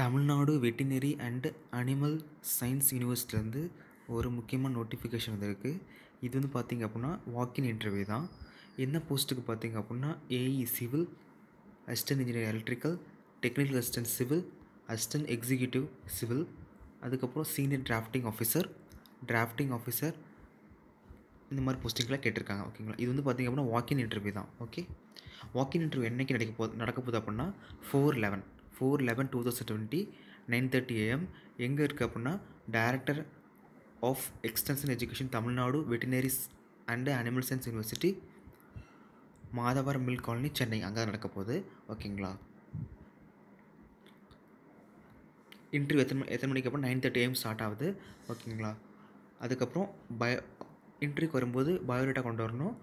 Tamil Nadu veterinary and animal science யூனிவர்சிட்டிலேருந்து ஒரு முக்கியமான notification வந்திருக்கு இது வந்து பார்த்திங்க அப்படின்னா வாக்கின் இன்டர்வியூ தான் என்ன போஸ்ட்டுக்கு பார்த்திங்க அப்படின்னா AE civil assistant engineer electrical technical assistant civil assistant executive civil அதுக்கப்புறம் senior drafting officer drafting officer இந்த மாதிரி போஸ்டிங்கெலாம் கேட்டிருக்காங்க ஓகேங்களா இது வந்து பார்த்திங்க அப்படின்னா வாக்கின் இன்டர்வியூ தான் ஓகே வாக்கின் இன்டர்வியூ என்றைக்கு நடக்க போகுது நடக்க போகுது அப்படின்னா four eleven four eleven two thousand twenty nine thirty AM எங்கே இருக்குது அப்படின்னா director of extension education Tamil Nadu வெட்டினரிஸ் and animal science university Madhavaram mill colony Chennai அங்கே நடக்க போகுது ஓகேங்களா இன்டர்வியூ எத்தனை எத்தனை மணிக்கு அப்புறம் நைன் தேர்ட்டி ஏஎம் ஸ்டார்ட் ஆகுது ஓகேங்களா அதுக்கப்புறம் பயோ இன்டர்வியூக்கு வரும்போது பயோடேட்டா கொண்டு வரணும்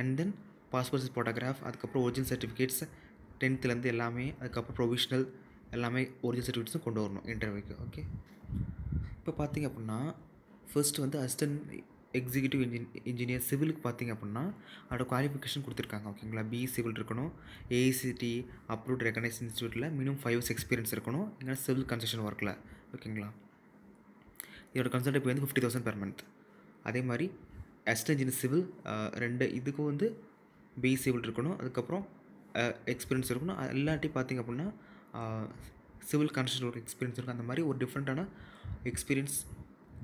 அண்ட் தென் பாஸ்போர்ட் ஃபோட்டோகிராஃப் அதுக்கப்புறம் ஒரிஜினல் சர்டிஃபிகேட்ஸ் டென்த்துலேருந்து எல்லாமே அதுக்கப்புறம் ப்ரொவிஷ்னல் எல்லாமே ஒரிஜினல் சர்டிஃபிகேட்ஸும் கொண்டு வரணும் இன்டர்வியூக்கு ஓகே இப்போ பார்த்திங்க அப்படின்னா ஃபர்ஸ்ட் வந்து அசிஸ்டன்ட் எக்ஸிக்யூட்டிவ் இன்ஜின் இன்ஜினியர் சிவிலுக்கு பார்த்திங்க அப்படின்னா அதோட குவாலிஃபிகேஷன் கொடுத்துருக்காங்க ஓகேங்களா பி சிவில் இருக்கணும் ஏசிடி அப்ரூவ்ட் ரெகனைஸ் இன்ஸ்டியூட்டில் மினிமம் ஃபைவ் இயர்ஸ் எக்ஸ்பீரியன்ஸ் இருக்கணும் இல்லைனா சிவில் கன்ஸ்ட்ரக்ஷன் ஒர்க்கில் ஓகேங்களா இதோட கன்சல்ட் வந்து ஃபிஃப்டி தௌசண்ட் பெர் மந்த் அதே மாதிரி அசிஸ்டன்ட் இன்ஜினியர் சிவில் ரெண்டு இதுக்கும் வந்து பி சிவில் இருக்கணும் அதுக்கப்புறம் எக்ஸ்பீரியன்ஸ் இருக்கணும் இல்லாட்டி பார்த்திங்க அப்படின்னா சிவில் ஒரு எக்ஸ்பீரியன்ஸ் இருக்கும் அந்த மாதிரி ஒரு டிஃப்ரெண்ட்டான எக்ஸ்பீரியன்ஸ்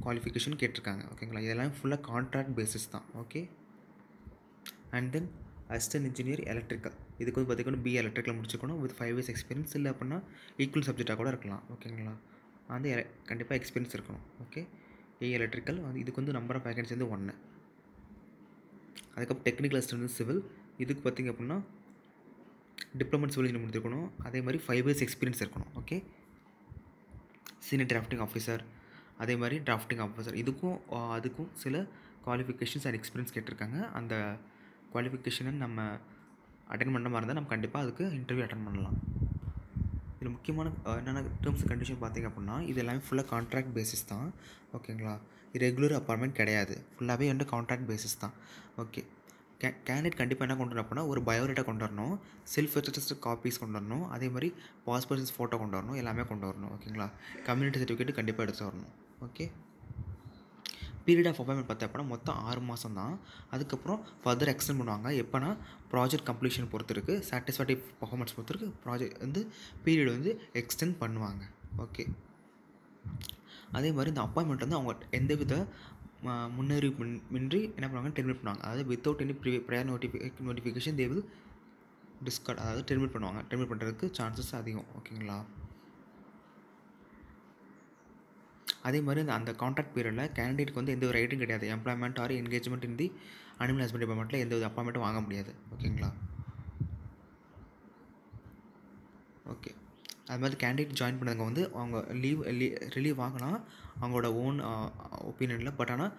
குவாலிஃபிகேஷன் கேட்டிருக்காங்க ஓகேங்களா இதெல்லாம் ஃபுல்லாக கான்ட்ராக்ட் பேசிஸ் தான் okay and then assistant engineer electrical இதுக்கு வந்து பார்த்திங்கன்னா பி எலக்ட்ரிக்கல் முடிச்சுக்கணும் வித் ஃபைவ் இயர்ஸ் எக்ஸ்பீரியன்ஸ் இல்லை அப்படின்னா ஈக்குவல் சப்ஜெக்டாக கூட இருக்கலாம் ஓகேங்களா வந்து கண்டிப்பாக எக்ஸ்பீரியன்ஸ் இருக்கணும் ஓகே ஏ எலக்ட்ரிக்கல் வந்து இதுக்கு வந்து நம்பர் ஆஃப் வேகன்சி வந்து ஒன்று அதுக்கப்புறம் டெக்னிக்கல் அசிஸ்டன்ட் சிவில் இதுக்கு பார்த்திங்க அப்படின்னா டிப்ளமோ சிவில் முடிஞ்சிருக்கணும் அதே மாதிரி ஃபைவ் இயர்ஸ் எக்ஸ்பீரியன்ஸ் இருக்கணும் ஓகே சீனியர் டிராஃப்டிங் ஆஃபீஸர் அதே மாதிரி டிராஃப்டிங் ஆஃபீஸர் இதுக்கும் அதுக்கும் சில குவாலிஃபிகேஷன்ஸ் அண்ட் எக்ஸ்பீரியன்ஸ் கேட்டிருக்காங்க அந்த குவாலிஃபிகேஷனை நம்ம அட்டன் பண்ண மாதிரி இருந்தால் நம்ம கண்டிப்பாக அதுக்கு இன்டர்வியூ அட்டன் பண்ணலாம் இதில் முக்கியமான என்னென்ன டேர்ம்ஸ் அண்ட் கண்டிஷன் பார்த்திங்க அப்படின்னா இது எல்லாமே ஃபுல்லாக கான்ட்ராக்ட் பேசிஸ் தான் ஓகேங்களா ரெகுலர் அப்பார்ட்மெண்ட் கிடையாது ஃபுல்லாகவே வந்து கான்ட்ராக்ட் பேசிஸ் தான் ஓகே கே கேண்டிடேட் கண்டிப்பாக என்ன கொண்டு வரணும் அப்படின்னா ஒரு பயோடேட்டா கொண்டு வரணும் செல்ஃப் ரெஜிஸ்டர் காப்பீஸ் கொண்டு வரணும் அதே மாதிரி பாஸ்போர்ட் சைஸ் ஃபோட்டோ கொண்டு வரணும் எல்லாமே கொண்டு வரணும் ஓகேங்களா கம்யூனிட்டி சர்டிஃபிகேட் கண்டிப்பாக எடுத்து வரணும் ஓகே பீரியட் ஆஃப் அப்பாயின்மெண்ட் பார்த்தா மொத்தம் ஆறு மாதம் தான் அதுக்கப்புறம் ஃபர்தர் எக்ஸ்டென்ட் பண்ணுவாங்க எப்போனா ப்ராஜெக்ட் கம்ப்ளீஷன் பொறுத்திருக்கு இருக்குது சாட்டிஸ்ஃபேக்டரி பர்ஃபார்மன்ஸ் பொறுத்திருக்கு ப்ராஜெக்ட் வந்து பீரியட் வந்து எக்ஸ்டெண்ட் பண்ணுவாங்க ஓகே அதே மாதிரி இந்த அப்பாயின்மெண்ட் வந்து அவங்க எந்த வித மின்றி என்ன பண்ணுவாங்க டெர்மினேட் பண்ணுவாங்க அதாவது without any pre prior notifi notification they discard அதாவது டெர்மினேட் பண்ணுவாங்க டெர்மினேட் பண்ணுறதுக்கு சான்சஸ் அதிகம் ஓகேங்களா அதே மாதிரி அந்த அந்த கான்ட்ராக்ட் பீரியடில் கேண்டிடேட்க்கு வந்து எந்த ஒரு ரைட்டும் கிடையாது employment or engagement in the animal husbandry டிபார்ட்மெண்ட்டில் எந்த ஒரு அப்பாயின்மெண்ட்டும் வாங்க முடியாது ஓகேங்களா ஓகே அது மாதிரி கேண்டிடேட் ஜாயின் பண்ணவங்க வந்து அவங்க லீவ் ரிலீவ் வாங்கலாம் அவங்களோட ஓன் ஒப்பீனியனில் பட் ஆனால்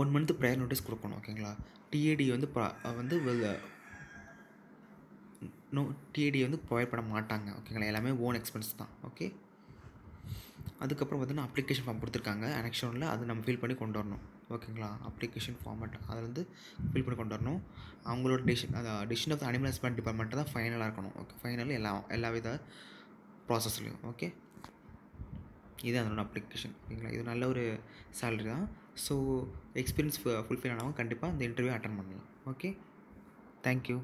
ஒன் மந்த்து ப்ரேயர் நோட்டீஸ் கொடுக்கணும் ஓகேங்களா டிஏடி வந்து வந்து நோ டிஏடி uh, வந்து ப்ரொவைட் பண்ண மாட்டாங்க ஓகேங்களா எல்லாமே ஓன் எக்ஸ்பென்ஸ் தான் ஓகே அதுக்கப்புறம் பார்த்தீங்கன்னா அப்ளிகேஷன் ஃபார்ம் கொடுத்துருக்காங்க அனெக்ஷனில் அது நம்ம ஃபில் பண்ணி கொண்டு வரணும் ஓகேங்களா அப்ளிகேஷன் ஃபார்மேட் அதில் வந்து ஃபில் பண்ணி கொண்டு வரணும் அவங்களோட டிஷன் அந்த decision of animal husbandry department தான் ஃபைனலாக இருக்கணும் ஓகே ஃபைனல் எல்லா எல்லா வித ப்ராசஸ்லையும் ஓகே இது அதனோட அப்ளிகேஷன் ஓகேங்களா இது நல்ல ஒரு சேலரி தான் ஸோ எக்ஸ்பீரியன்ஸ் ஃபுல்ஃபில் ஆனவங்க கண்டிப்பாக இந்த இன்டர்வியூ அட்டன் பண்ணலாம் ஓகே தேங்க்யூ